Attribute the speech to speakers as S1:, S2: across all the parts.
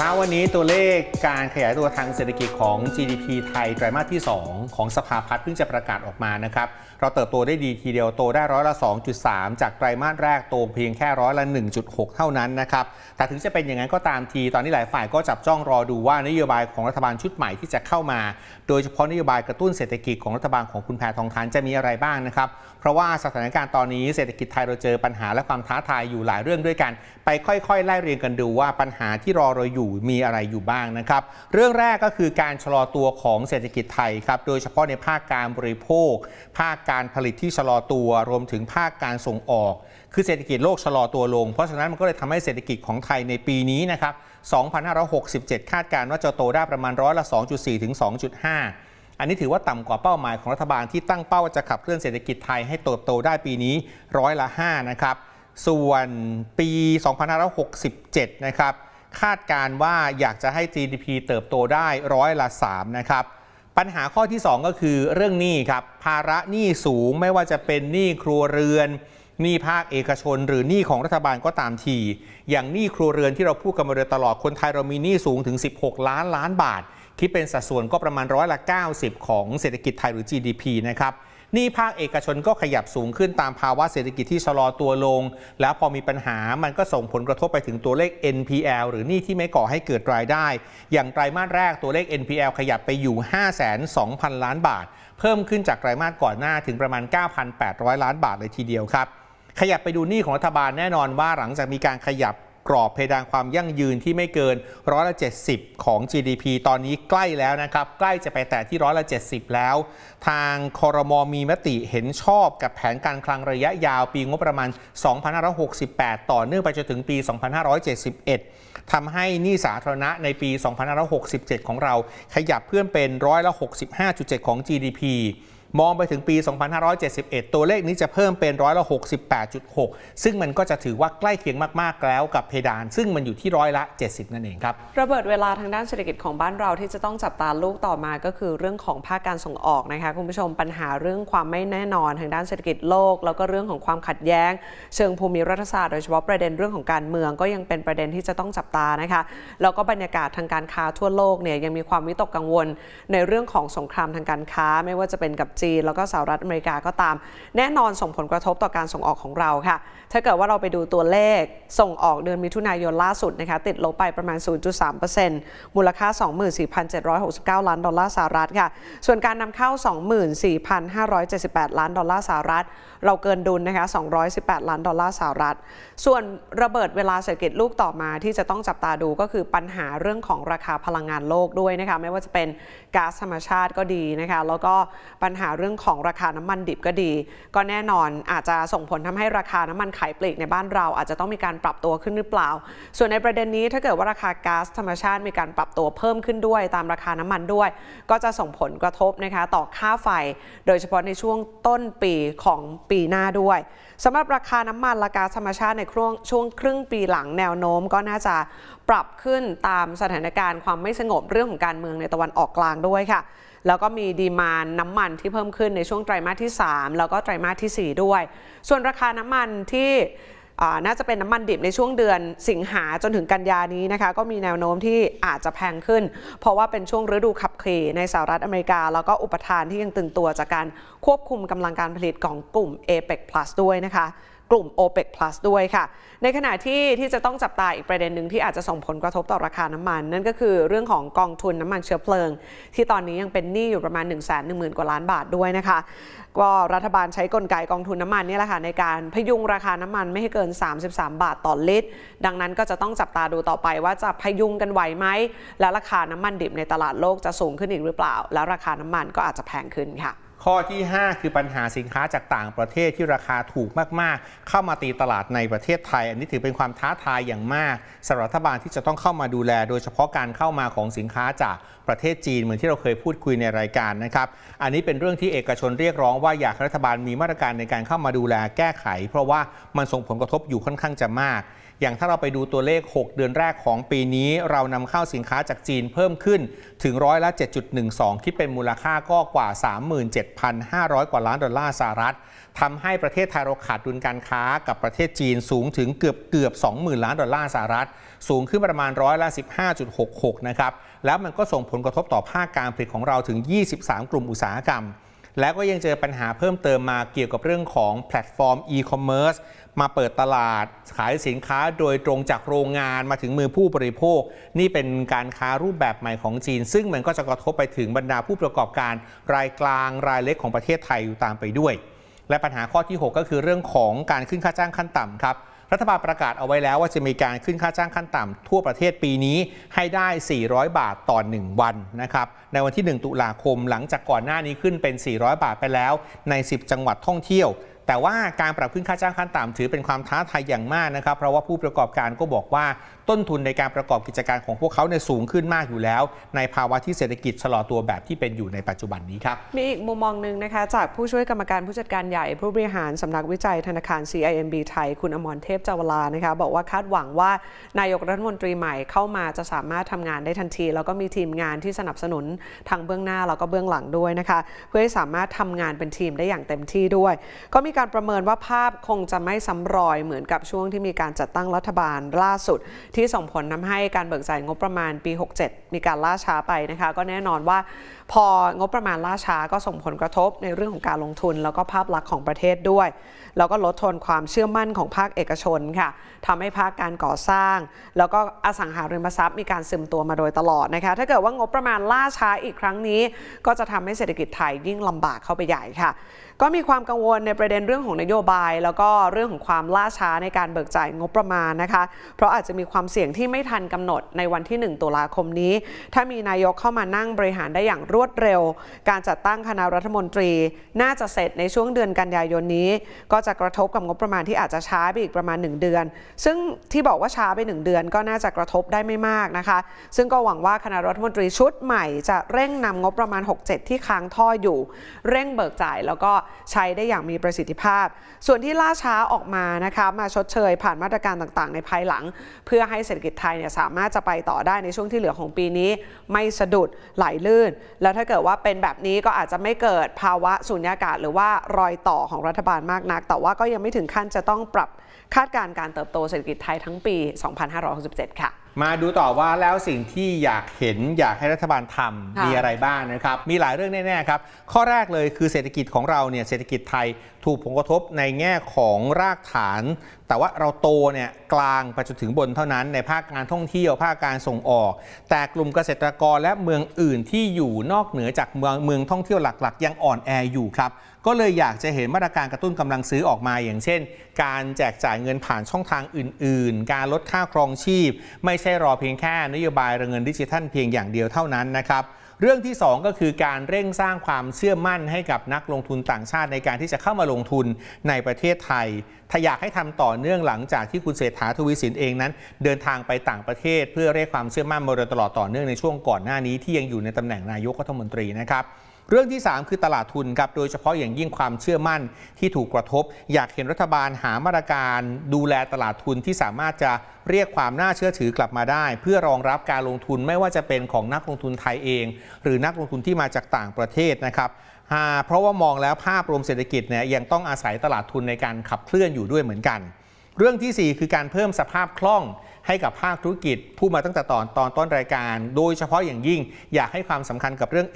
S1: ช้าวันนี้ตัวเลขการขยายตัวทางเศรษฐกิจของ GDP ไทยไตรมาสที่ 2 ของสภาพัฒน์เพิ่งจะประกาศออกมานะครับ เราเติบโตได้ดีทีเดียวโตได้ร้อยละ 2.3 จากไตรมาสแรกโตเพียงแค่ร้อยละ 1.6 เท่านั้นนะครับแต่ถึงจะเป็นอย่างนั้นก็ตามทีตอนนี้หลายฝ่ายก็จับจ้องรอดูว่านโยบายของรัฐบาลชุดใหม่ที่จะเข้ามา โดยเฉพาะนโยบายกระตุ้นเศรษฐกิจของรัฐบาลของคุณแพทองทานจะมีอะไรบ้างนะครับเพราะว่าสถานการณ์ตอนนี้เศรษฐกิจไทยเราเจอ ปัญหาและความท้าทายอยู่หลายเรื่องด้วยกัน ไปค่อยๆไล่เรียงกันดูว่าปัญหาที่รอเราอยูู่่มีอะไรอยู่บ้างนะครับ เรื่องแรกก็คือการชะลอตัวของเศรษฐกิจไทยครับ โดยเฉพาะในภาคการบริโภค ภาคการผลิตที่ชะลอตัว รวมถึงภาคการส่งออก คือเศรษฐกิจโลกชะลอตัวลง เพราะฉะนั้นมันก็เลยทำให้เศรษฐกิจของไทยในปีนี้นะครับ2,567 คาดการณ์ว่าจะโตได้ประมาณร้อยละ2.4ถึง2.5 อันนี้ถือว่าต่ำกว่าเป้าหมายของรัฐบาลที่ตั้งเป้าจะขับเคลื่อนเศรษฐกิจไทยให้เติบโตได้ปีนี้ร้อยละ5นะครับ ส่วนปี 2567 นะครับคาดการว่าอยากจะให้ GDP เติบโตได้ร้อยละ 3 นะครับ ปัญหาข้อที่ 2 ก็คือเรื่องหนี้ครับ ภาระหนี้สูงไม่ว่าจะเป็นหนี้ครัวเรือนหนี้ภาคเอกชนหรือหนี้ของรัฐบาลก็ตามทีอย่างหนี้ครัวเรือนที่เราพูดกันมาโดยตลอด คนไทยเรามีหนี้สูงถึง 16 ล้านล้านบาทคิดเป็นสัดส่วนก็ประมาณร้อยละ 90 ของเศรษฐกิจไทยหรือ GDP นะครับนี่ภาคเอกชนก็ขยับสูงขึ้นตามภาวะเศรษฐกิจที่ชะลอตัวลง แล้วพอมีปัญหา มันก็ส่งผลกระทบไปถึงตัวเลข NPL หรือหนี้ที่ไม่ก่อให้เกิดรายได้ อย่างไตรมาสแรก ตัวเลข NPL ขยับไปอยู่502,000 ล้านบาท เพิ่มขึ้นจากไตรมาสก่อนหน้าถึงประมาณ 9,800 ล้านบาทเลยทีเดียวครับ ขยับไปดูหนี้ของรัฐบาลแน่นอนว่าหลังจากมีการขยับกรอบเพดานความยั่งยืนที่ไม่เกินร้อยละ70 ของ GDP ตอนนี้ใกล้แล้วนะครับ ใกล้จะไปแต่ที่ร้อยละ70 แล้ว ทางคอรมอมีมติเห็นชอบกับแผนการคลังระยะยาวปีงบประมาณ2568 ต่อเนื่องไปจนถึงปี 2571ทำให้นี่สาธารณะในปี2567 ของเราขยับเพื่อนเป็นร้อยละ65.7 ของ GDP มองไปถึงปี 2571 ตัวเลขนี้จะเพิ่มเป็นร้อยละ68.6 ซึ่งมันก็จะถือว่าใกล้เคียงมาก ๆ แล้วกับเพดาน ซึ่งมันอยู่ที่ร้อยละ 70 นั่นเองครั
S2: บ ระเบิดเวลาทางด้านเศรษฐกิจของบ้านเราที่จะต้องจับตาลูกต่อมาก็คือเรื่องของภาคการส่งออกนะคะ คุณผู้ชมปัญหาเรื่องความไม่แน่นอนทางด้านเศรษฐกิจโลก แล้วก็เรื่องของความขัดแย้ง เชิงภูมิรัฐศาสตร์โดยเฉพาะประเด็นเรื่องของการเมือง ก็ยังเป็นประเด็นที่จะต้องจับตานะคะแล้วก็บรรยากาศทางการค้าทั่วโลกเนี่ยยังมีความวิตกกังวลในเรื่องของสงครามทางการค้าไม่ว่าจะเป็นกับจีนแล้วก็สหรัฐอเมริกาก็ตามแน่นอนส่งผลกระทบต่อการส่งออกของเราค่ะ ถ้าเกิดว่าเราไปดูตัวเลขส่งออกเดือนมิถุนายนล่าสุดนะคะติดลบไปประมาณ 0.3%มูลค่า 24,769 ล้านดอลลาร์สหรัฐค่ะ ส่วนการนำเข้า 24,578 ล้านดอลลาร์สหรัฐเราเกินดุลนะคะ 218 ล้านดอลลาร์สหรัฐส่วนระเบิดเวลาเศรษฐกิจลูกต่อมาที่จะต้องจับตาดูก็คือปัญหาเรื่องของราคาพลังงานโลกด้วยนะคะไม่ว่าจะเป็นก๊าซธรรมชาติก็ดีนะคะแล้วก็ปัญหาาเรื่องของราคาน้ำมันดิบก็ดี ก็แน่นอนอาจจะส่งผลทำให้ราคาน้ำมันขายปลีกในบ้านเราอาจจะต้องมีการปรับตัวขึ้นหรือเปล่า ส่วนในประเด็นนี้ถ้าเกิดว่าราคาก๊าซธรรมชาติมีการปรับตัวเพิ่มขึ้นด้วยตามราคาน้ำมันด้วย ก็จะส่งผลกระทบนะคะต่อค่าไฟโดยเฉพาะในช่วงต้นปีของปีหน้าด้วยสำหรับราคาน้ำมันและก๊าซธรรมชาติในช่วงช่วงครึ่งปีหลังแนวโน้มก็น่าจะปรับขึ้นตามสถานการณ์ความไม่สงบเรื่องของการเมืองในตะวันออกกลางด้วยค่ะ แล้วก็มีดีมานน้ำมันที่เพิ่มขึ้นในช่วงไตรมาสที่ 3 แล้วก็ไตรมาสที่ 4 ด้วย ส่วนราคาน้ำมันที่น่าจะเป็นน้ำมันดิบในช่วงเดือนสิงหาจนถึงกันยานี้นะคะ ก็มีแนวโน้มที่อาจจะแพงขึ้น เพราะว่าเป็นช่วงฤดูขับขี่ในสหรัฐอเมริกาแล้วก็อุปทานที่ยังตึงตัวจากการควบคุมกำลังการผลิตของกลุ่ม a p e c Plus ด้วยนะคะกลุ่ม o p e ป Plus ด้วยค่ะ ในขณะที่ที่จะต้องจับตาอีกประเด็นหนึ่งที่อาจจะส่งผลกระทบต่อราคาน้ำมัน นั่นก็คือเรื่องของกองทุนน้ำมันเชื้อเพลิง ที่ตอนนี้ยังเป็นหนี้อยู่ประมาณ1ห0 0 0นกว่าล้านบาทด้วยนะคะก็รัฐบาลใช้กลไกกองทุนน้ำมันนี่แหละค่ะในการพยุงราคาน้ำมันไม่ให้เกิน 33 บาทต่อลิตร ดังนั้นก็จะต้องจับตาดูต่อไปว่าจะพยุงกันไหวไหมและราคาน้ำมันดิบในตลาดโลกจะสูงขึ้นอีกหรือเปล่าแล้วราคาน้ำมันก็อาจจะแพงขึ้นค่ะ
S1: ข้อที่ 5 คือปัญหาสินค้าจากต่างประเทศที่ราคาถูกมากๆ เข้ามาตีตลาดในประเทศไทย อันนี้ถือเป็นความท้าทายอย่างมากสำหรับรัฐบาลที่จะต้องเข้ามาดูแล โดยเฉพาะการเข้ามาของสินค้าจากประเทศจีน เหมือนที่เราเคยพูดคุยในรายการนะครับ อันนี้เป็นเรื่องที่เอกชนเรียกร้องว่าอยากรัฐบาลมีมาตรการในการเข้ามาดูแลแก้ไข เพราะว่ามันส่งผลกระทบอยู่ค่อนข้างจะมากอย่างถ้าเราไปดูตัวเลข 6 เดือนแรกของปีนี้เรานำเข้าสินค้าจากจีนเพิ่มขึ้นถึงร้อยละ 7.12คิดเป็นมูลค่าก็กว่า 37,500 กว่าล้านดอลลาร์สหรัฐทำให้ประเทศไทยเราขาดดุลการค้ากับประเทศจีนสูงถึงเกือบเกือบ 20,000ล้านดอลลาร์สหรัฐ สูงขึ้นประมาณร้อยละ 15.66 นะครับ แล้วมันก็ส่งผลกระทบต่อภาคการผลิตของเราถึง 23 กลุ่มอุตสาหกรรมแล้วก็ยังเจอปัญหาเพิ่มเติมมาเกี่ยวกับเรื่องของแพลตฟอร์มอีคอมเมิร์ซมาเปิดตลาดขายสินค้าโดยตรงจากโรงงานมาถึงมือผู้บริโภค นี่เป็นการค้ารูปแบบใหม่ของจีน ซึ่งมันก็จะกระทบไปถึงบรรดาผู้ประกอบการรายกลางรายเล็กของประเทศไทยอยู่ตามไปด้วย และปัญหาข้อที่ 6 ก็คือเรื่องของการขึ้นค่าจ้างขั้นต่ำครับรัฐบาลประกาศเอาไว้แล้วว่าจะมีการขึ้นค่าจ้างขั้นต่ำ ทั่วประเทศปีนี้ให้ได้ 400 บาทต่อ 1 วันนะครับ ในวันที่ 1 ตุลาคมหลังจากก่อนหน้านี้ขึ้นเป็น 400 บาทไปแล้วใน 10 จังหวัดท่องเที่ยวแต่ว่าการปรับขึ้นค่าจ้างขั้นต่ำถือเป็นความท้าทายอย่างมากนะครับ เพราะว่าผู้ประกอบการก็บอกว่าต้นทุนในการประกอบกิจการของพวกเขาเนี่ยสูงขึ้นมากอยู่แล้ว ในภาวะที่เศรษฐกิจชะลอตัวแบบที่เป็นอยู่ในปัจจุบันนี้ครับ
S2: มีอีกมุมมองหนึ่งนะคะ จากผู้ช่วยกรรมการผู้จัดการใหญ่ ผู้บริหารสำนักวิจัยธนาคาร CIMB ไทย คุณอมรเทพเจวลานะคะบอกว่าคาดหวังว่านายกรัฐมนตรีใหม่ เข้ามาจะสามารถทำงานได้ทันที แล้วก็มีทีมงานที่สนับสนุนทั้งเบื้องหน้าแล้วก็เบื้องหลังด้วยนะคะเพื่อให้สามารถทำงานเป็นทีมได้อย่างเต็มที่ด้วย ก็มีการประเมินว่าภาพคงจะไม่ส้ำรอยเหมือนกับช่วงที่มีการจัดตั้งรัฐบาลล่าสุด ที่ส่งผลทำให้การเบิกจ่ายงบประมาณปี 67มีการล่าช้าไปนะคะ ก็แน่นอนว่าพองบประมาณล่าช้าก็ส่งผลกระทบในเรื่องของการลงทุน แล้วก็ภาพลักษณ์ของประเทศด้วย แล้วก็ลดทอนความเชื่อมั่นของภาคเอกชนค่ะทำให้ภาคการก่อสร้าง แล้วก็อสังหาริมทรัพย์มีการซึมตัวมาโดยตลอดนะคะถ้าเกิดว่างบประมาณล่าช้าอีกครั้งนี้ ก็จะทำให้เศรษฐกิจไทยยิ่งลำบากเข้าไปใหญ่ค่ะ ก็มีความกังวลในประเด็นเรื่องของนโยบาย แล้วก็เรื่องของความล่าช้าในการเบิกจ่ายงบประมาณนะคะ เพราะอาจจะมีความเสี่ยงที่ไม่ทันกำหนดในวันที่1ตุลาคมนี้ถ้ามีนายกเข้ามานั่งบริหารได้อย่างรวดเร็ว การจัดตั้งคณะรัฐมนตรี น่าจะเสร็จในช่วงเดือนกันยายนนี้ ก็จะกระทบกับงบประมาณที่อาจจะช้าไปอีกประมาณ 1 เดือน ซึ่งที่บอกว่าช้าไป 1 เดือน ก็น่าจะกระทบได้ไม่มากนะคะซึ่งก็หวังว่าคณะรัฐมนตรีชุดใหม่จะเร่งนำงบประมาณ67ที่ค้างท่ออยู่ เร่งเบิกจ่ายแล้วก็ใช้ได้อย่างมีประสิทธิภาพ ส่วนที่ล่าช้าออกมานะคะมาชดเชยผ่านมาตรการต่างๆ ในภายหลัง เพื่อให้เศรษฐกิจไทยเนี่ยสามารถจะไปต่อได้ในช่วงที่เหลือของปีนี้ไม่สะดุดไหลลื่น แล้วถ้าเกิดว่าเป็นแบบนี้ก็อาจจะไม่เกิดภาวะสุญญากาศหรือว่ารอยต่อของรัฐบาลมากนัก แต่ว่าก็ยังไม่ถึงขั้นจะต้องปรับคาดการณ์การเติบโตเศรษฐกิจไทยทั้งปี 2567 ค่ะ
S1: มาดูต่อว่าแล้วสิ่งที่อยากเห็นอยากให้รัฐบาลทำมีอะไรบ้างนะครับ มีหลายเรื่องแน่ ๆ ครับ ข้อแรกเลยคือเศรษฐกิจของเราเนี่ยเศรษฐกิจไทยถูกผลกระทบในแง่ของรากฐาน แต่ว่าเราโตเนี่ยกลางไปจนถึงบนเท่านั้นในภาคการท่องเที่ยวภาคการส่งออก แต่กลุ่มเกษตรกรและเมืองอื่นที่อยู่นอกเหนือจากเมืองเมืองท่องเที่ยวหลักๆยังอ่อนแออยู่ครับก็เลยอยากจะเห็นมาตรการกระตุ้นกำลังซื้อออกมาอย่างเช่น การแจกจ่ายเงินผ่านช่องทางอื่น ๆ การลดค่าครองชีพ ไม่ใช่รอเพียงแค่นโยบายระเงินดิจิทัลเพียงอย่างเดียวเท่านั้นนะครับเรื่องที่ 2 ก็คือการเร่งสร้างความเชื่อมั่นให้กับนักลงทุนต่างชาติในการที่จะเข้ามาลงทุนในประเทศไทย ถ้าอยากให้ทำต่อเนื่องหลังจากที่คุณเศรษฐาทวีสินเองนั้น เดินทางไปต่างประเทศ เพื่อเรียกความเชื่อมั่นมาโดยตลอดต่อเนื่องในช่วงก่อนหน้านี้ที่ยังอยู่ในตำแหน่งนายกรัฐมนตรีนะครับเรื่องที่ 3 คือตลาดทุนครับ โดยเฉพาะอย่างยิ่งความเชื่อมั่นที่ถูกกระทบ อยากเห็นรัฐบาลหามาตรการ ดูแลตลาดทุนที่สามารถจะเรียกความน่าเชื่อถือกลับมาได้ เพื่อรองรับการลงทุนไม่ว่าจะเป็นของนักลงทุนไทยเอง หรือนักลงทุนที่มาจากต่างประเทศนะครับ เพราะว่ามองแล้วภาพรวมเศรษฐกิจเนี่ยยังต้องอาศัยตลาดทุนในการขับเคลื่อนอยู่ด้วยเหมือนกัน เรื่องที่ 4 คือการเพิ่มสภาพคล่องให้กับภาคธุรกิจผู้มาตั้งแต่ตอนตอนต้นรายการ โดยเฉพาะอย่างยิ่งอยากให้ความสำคัญกับเรื่อง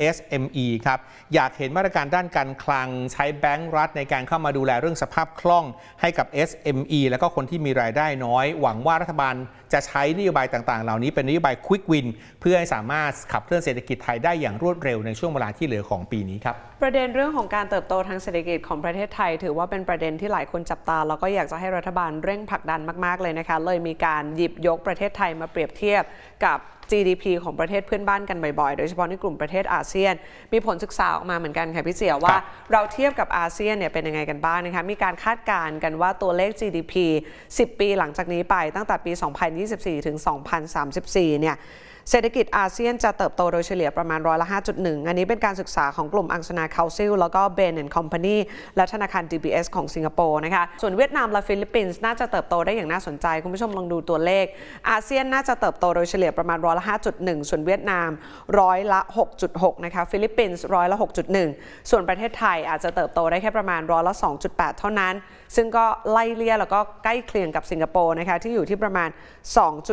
S1: SME ครับ อยากเห็นมาตรการด้านการคลัง ใช้แบงก์รัฐในการเข้ามาดูแลเรื่องสภาพคล่องให้กับ SME แล้วก็คนที่มีรายได้น้อย หวังว่ารัฐบาลจะใช้นโยบายต่าง ๆ เหล่านี้เป็นนโยบายควิกวินเพื่อให้สามารถขับเคลื่อนเศรษฐกิจไทยได้อย่างรวดเร็วในช่วงเวลาที่เหลือของปีนี้ครับ
S2: ประเด็นเรื่องของการเติบโตทางเศรษฐกิจของประเทศไทยถือว่าเป็นประเด็นที่หลายคนจับตาแล้วก็อยากจะให้รัฐบาลเร่งผลักดันมากๆ เลยนะคะเลยมีการหยิบยกประเทศไทยมาเปรียบเทียบกับ GDP ของประเทศเพื่อนบ้านกันบ่อยๆ โดยเฉพาะในกลุ่มประเทศอาเซียน มีผลศึกษาออกมาเหมือนกันค่ะพี่เสี่ยวว่าเราเทียบกับอาเซียนเนี่ยเป็นยังไงกันบ้างนะคะ มีการคาดการณ์กันว่าตัวเลข GDP 10 ปีหลังจากนี้ไปตั้งแต่ปี 2024 ถึง 2034 เนี่ยเศรษฐกิจอาเซียนจะเติบโตโดยเฉลี่ยประมาณร้อยละ5.1 อันนี้เป็นการศึกษาของกลุ่มอังสนาคาซิลแล้วก็เบนแอนด์คอมพานีและธนาคาร DBS ของสิงคโปร์นะคะส่วนเวียดนามและฟิลิปปินส์น่าจะเติบโตได้อย่างน่าสนใจ คุณผู้ชมลองดูตัวเลขอาเซียนน่าจะเติบโตโดยเฉลี่ยประมาณร้อยละ5.1 ส่วนเวียดนามร้อยละ 6.6นะคะฟิลิปปินส์ร้อยละ6.1 ส่วนประเทศไทยอาจจะเติบโตได้แค่ประมาณร้อยละ2.8 เท่านั้น ซึ่งก็ไล่เลี่ยแล้วก็ใกล้เคียงกับสิงคโปร์นะคะที่อยู่ที่ประมาณ 2.5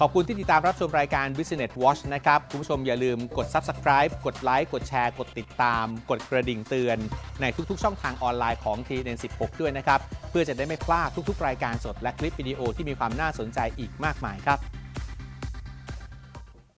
S2: ขอบคุณที่ต
S1: ิดตามรับชมรายการ Business Watch นะครับ คุณผู้ชมอย่าลืมกด Subscribe กดไลค์กดแชร์กดติดตาม กดกระดิ่งเตือน ในทุกๆ ช่องทางออนไลน์ของ TN 16ด้วยนะครับ เพื่อจะได้ไม่พลาดทุกๆ รายการสดและคลิปวิดีโอที่มีความน่าสนใจอีกมากมายครับ